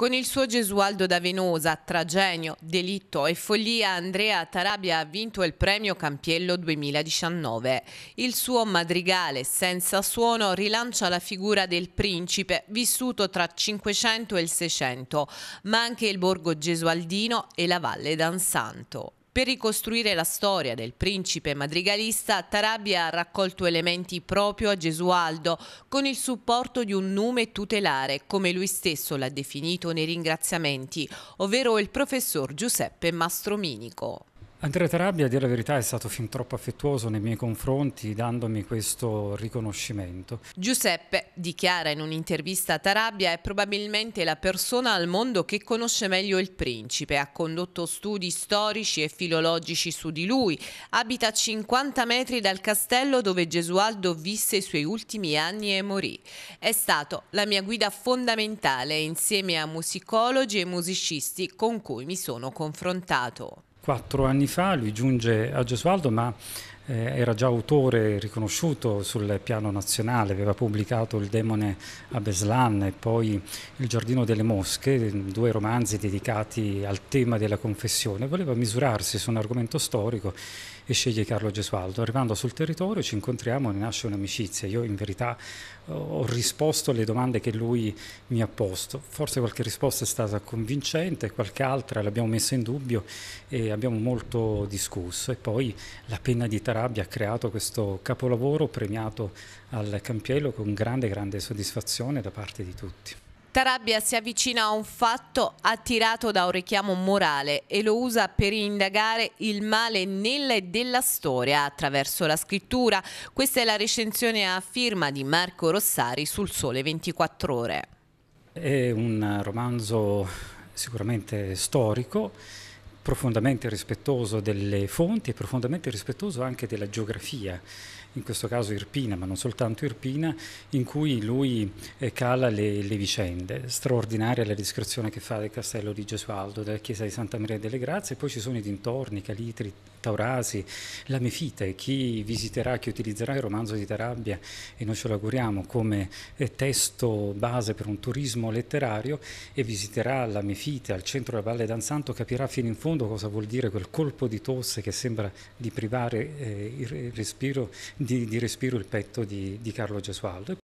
Con il suo Gesualdo da Venosa, tra genio, delitto e follia, Andrea Tarabia ha vinto il premio Campiello 2019. Il suo madrigale senza suono rilancia la figura del principe vissuto tra il 500 e il 600, ma anche il borgo gesualdino e la valle d'Ansanto. Per ricostruire la storia del principe madrigalista, Tarabia ha raccolto elementi proprio a Gesualdo, con il supporto di un nume tutelare, come lui stesso l'ha definito nei ringraziamenti, ovvero il professor Giuseppe Mastrominico. Andrea Tarabia, a dire la verità, è stato fin troppo affettuoso nei miei confronti dandomi questo riconoscimento. Giuseppe, dichiara in un'intervista a Tarabia, è probabilmente la persona al mondo che conosce meglio il principe, ha condotto studi storici e filologici su di lui, abita a 50 metri dal castello dove Gesualdo visse i suoi ultimi anni e morì. È stato la mia guida fondamentale insieme a musicologi e musicisti con cui mi sono confrontato quattro anni fa, lui giunge a Gesualdo ma eh, era già autore riconosciuto sul piano nazionale, aveva pubblicato Il demone a Beslan e poi Il giardino delle mosche, due romanzi dedicati al tema della confessione, voleva misurarsi su un argomento storico e sceglie Carlo Gesualdo. Arrivando sul territorio ci incontriamo e nasce un'amicizia. Io in verità ho risposto alle domande che lui mi ha posto. Forse qualche risposta è stata convincente, qualche altra l'abbiamo messa in dubbio e abbiamo molto discusso. E poi la penna di Tarantino Carabia ha creato questo capolavoro premiato al Campiello con grande, grande soddisfazione da parte di tutti. Tarabia si avvicina a un fatto attirato da un richiamo morale e lo usa per indagare il male nella e della storia attraverso la scrittura. Questa è la recensione a firma di Marco Rossari sul Sole 24 Ore. È un romanzo sicuramente storico profondamente rispettoso delle fonti e profondamente rispettoso anche della geografia, in questo caso Irpina, ma non soltanto Irpina, in cui lui eh, cala le, le vicende. Straordinaria la descrizione che fa del castello di Gesualdo, della chiesa di Santa Maria delle Grazie, poi ci sono i dintorni, Calitri, Taurasi, la Mefite, chi visiterà, chi utilizzerà il romanzo di Tarabia, e noi ce lo auguriamo, come eh, testo base per un turismo letterario e visiterà la Mefite al centro della Valle d'Ansanto, capirà fino in fondo profondo cosa vuol dire quel colpo di tosse che sembra di privare eh, il respiro, di, di respiro il petto di, di Carlo Gesualdo.